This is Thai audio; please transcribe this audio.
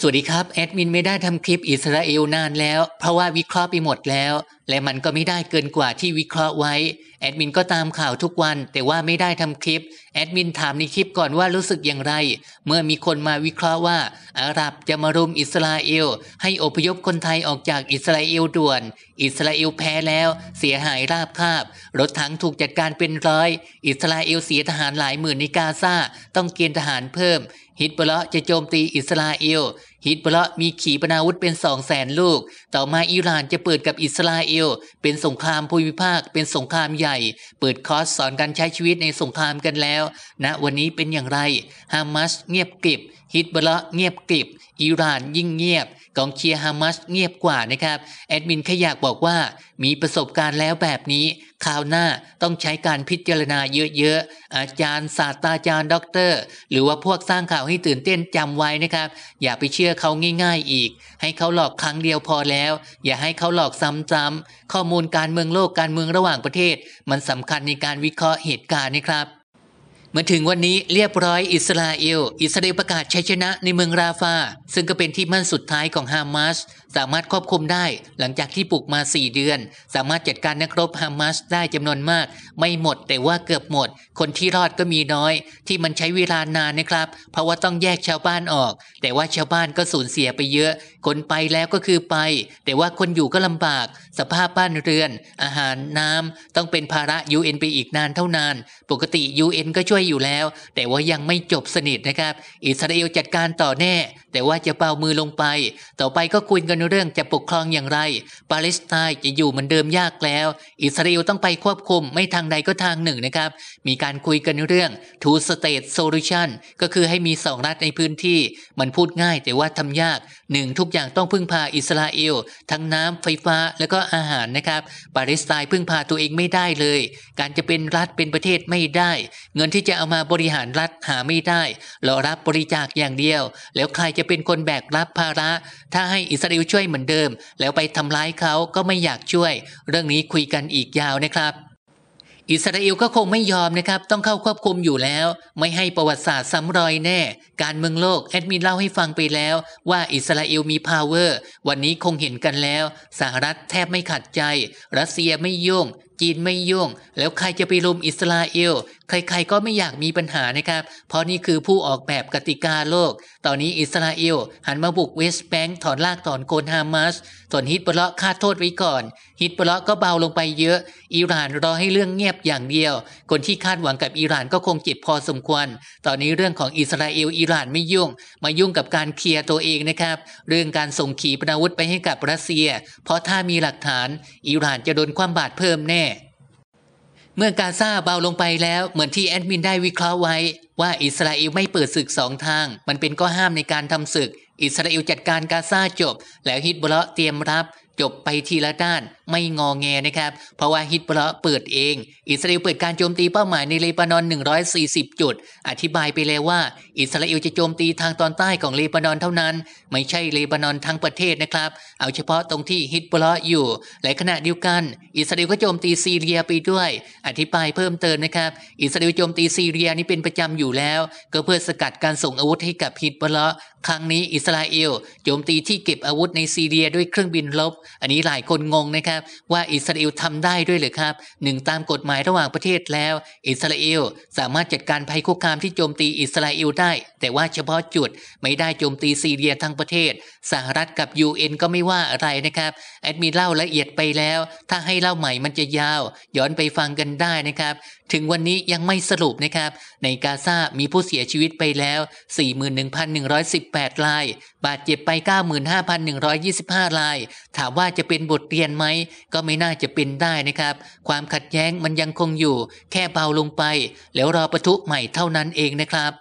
สวัสดีครับ แอดมินไม่ได้ทำคลิปอิสราเอลนานแล้ว เพราะว่าวิเคราะห์ไปหมดแล้วและมันก็ไม่ได้เกินกว่าที่วิเคราะห์ไว้ แอดมินก็ตามข่าวทุกวันแต่ว่าไม่ได้ทำคลิป แอดมินถามในคลิปก่อนว่ารู้สึกอย่างไร เมื่อมีคนมาวิเคราะห์ว่า อาหรับจะมารุมอิสราเอล ให้อพยพคนไทยออกจากอิสราเอลด่วน อิสราเอลแพ้แล้วเสียหายราบคาบรถถังถูกจัดการเป็นร้อย อิสราเอล เสียทหารหลายหมื่นในกาซาต้องเกณฑ์ทหารเพิ่มฮิตบลจะโจมตีอิสราเอลฮิตบละมีขีปนาวุธเป็นสองแสนลูก ต่อมาอิหร่านจะเปิดกับอิสราเอล เป็นสงครามภูมิภาคเป็นสงครามใหญ่ เปิดคอร์สสอนการใช้ชีวิตในสงครามกันแล้วณนะวันนี้เป็นอย่างไรฮามาสเงียบกริบ ฮิตบละเงียบกริบอิหร่านยิ่งเงียบกองเชียร์ฮามาสเงียบกว่านะครับแอดมินขยากบอกว่ามีประสบการณ์แล้วแบบนี้คราวหน้าต้องใช้การพิจารณาเยอะๆอาจารย์ศาสตราจารย์ด็อกเตอร์หรือว่าพวกสร้างข่าวให้ตื่นเต้นจำไว้นะครับ อย่าไปเชื่อเขาง่าย ๆอีก ให้เขาหลอกครั้งเดียวพอแล้ว อย่าให้เขาหลอกซ้ำๆข้อมูลการเมืองโลกการเมืองระหว่างประเทศ มันสำคัญในการวิเคราะห์เหตุการณ์นะครับมาถึงวันนี้เรียบร้อยอิสราเอล อิสราเอลประกาศชัยชนะในเมืองราฟาซึ่งก็เป็นที่มั่นสุดท้ายของฮามาสสามารถควบคุมได้ หลังจากที่ปลูกมา 4 เดือน สามารถจัดการนักรบฮามาสได้จำนวนมากไม่หมด แต่ว่าเกือบหมด คนที่รอดก็มีน้อย ที่มันใช้เวลานานนะครับ เพราะว่าต้องแยกชาวบ้านออก แต่ว่าชาวบ้านก็สูญเสียไปเยอะ คนไปแล้วก็คือไป แต่ว่าคนอยู่ก็ลำบาก สภาพบ้านเรือน อาหารน้ำต้องเป็นภาระ UN ไปอีกนานเท่านาน ปกติ UN ก็ช่วยอยู่แล้ว แต่ว่ายังไม่จบสนิทนะครับ อิสราเอลจัดการต่อแน่ แต่ว่าจะเบามือลงไป ต่อไปก็คุยกันเรื่องจะปกครองอย่างไร ปาเลสไตน์จะอยู่เหมือนเดิมยากแล้ว อิสราเอลต้องไปควบคุม ไม่ทางใดก็ทางหนึ่งนะครับ มีการคุยกันเรื่อง two state solution ก็คือให้มีสองรัฐในพื้นที่มันพูดง่ายแต่ว่าทำยากหนึ่งทุกอย่างต้องพึ่งพาอิสราเอล ทั้งน้ำไฟฟ้าแล้วก็อาหารนะครับ ปาเลสไตน์พึ่งพาตัวเองไม่ได้เลย การจะเป็นรัฐเป็นประเทศไม่ได้ เงินที่จะเอามาบริหารรัฐหาไม่ได้รอรับบริจาคอย่างเดียว แล้วใครจะเป็นคนแบกรับภาระ ถ้าให้อิสราเอลช่วยเหมือนเดิม แล้วไปทำร้ายเขาก็ไม่อยากช่วย เรื่องนี้คุยกันอีกยาวนะครับ อิสราเอลก็คงไม่ยอมนะครับ ต้องเข้าควบคุมอยู่แล้ว ไม่ให้ประวัติศาสตร์ซ้ำรอยแน่ การเมืองโลก แอดมินเล่าให้ฟังไปแล้วว่าอิสราเอลมี power วันนี้คงเห็นกันแล้ว สหรัฐแทบไม่ขัดใจ รัสเซียไม่ยุ่งจีนไม่ยุ่ง แล้วใครจะไปรุมอิสราเอล ใครๆก็ไม่อยากมีปัญหานะครับ เพราะนี่คือผู้ออกแบบกติกาโลก ตอนนี้อิสราเอลหันมาบุกเวสต์แบงก์ถอนลากถอนโกนฮามาสส่วนฮิตบลลอกคาดโทษไว้ก่อน ฮิตบลลอกก็เบาลงไปเยอะ อิหร่านรอให้เรื่องเงียบอย่างเดียว คนที่คาดหวังกับอิหร่านก็คงเจ็บพอสมควร ตอนนี้เรื่องของอิสราเอลอิหร่านไม่ยุ่ง มายุ่งกับการเคลียร์ตัวเองนะครับ เรื่องการส่งขีปนาวุธไปให้กับรัสเซีย เพราะถ้ามีหลักฐานอิหร่านจะโดนความบาดเพิ่มแน่เมื่อกาซาเบาลงไปแล้ว เหมือนที่แอดมินได้วิเคราะห์ไว้ ว่าอิสราเอลไม่เปิดศึกสองทาง มันเป็นก็ห้ามในการทำศึก อิสราเอลจัดการกาซาจบ แล้วฮิตบเลาะเตรียมรับจบไปทีละด้านไม่งอแงนะครับ เพราะว่าฮิตบลเปิดเอง อิสราเอลเปิดการโจมตีเป้าหมายในเลบานอน 140 จุด อธิบายไปแล้วว่า อิสราเอลจะโจมตีทางตอนใต้ของเลบานอนเท่านั้น ไม่ใช่เลบานอนทั้งประเทศนะครับ เอาเฉพาะตรงที่ฮิตบลอยู่ และขณะเดียวกัน อิสราเอลก็โจมตีซีเรียไปด้วย อธิบายเพิ่มเติมนะครับ อิสราเอลโจมตีซีเรียนี้เป็นประจำอยู่แล้ว ก็เพื่อสกัดการส่งอาวุธให้กับฮิตบละครั้งนี้ อิสราเอลโจมตีที่เก็บอาวุธในซีเรียด้วยเครื่องบินรบอันนี้หลายคนงงนะครับว่าอิสราเอลทำได้ด้วยหรือครับ หนึ่งตามกฎหมายระหว่างประเทศแล้ว อิสราเอลสามารถจัดการภัยคุกคามที่โจมตีอิสราเอลได้ แต่ว่าเฉพาะจุดไม่ได้โจมตีซีเรียทั้งประเทศ สหรัฐกับ UN ก็ไม่ว่าอะไรนะครับ แอดมินเล่าละเอียดไปแล้ว ถ้าให้เล่าใหม่มันจะยาว ย้อนไปฟังกันได้นะครับถึงวันนี้ยังไม่สรุปนะครับในกาซา มีผู้เสียชีวิตไปแล้ว 41,118 ราย บาดเจ็บไป 95,125 ราย ถามว่าจะเป็นบทเรียนไหม ก็ไม่น่าจะเป็นได้นะครับ ความขัดแย้งมันยังคงอยู่ แค่เบาลงไป แล้วรอประทุใหม่เท่านั้นเองนะครับ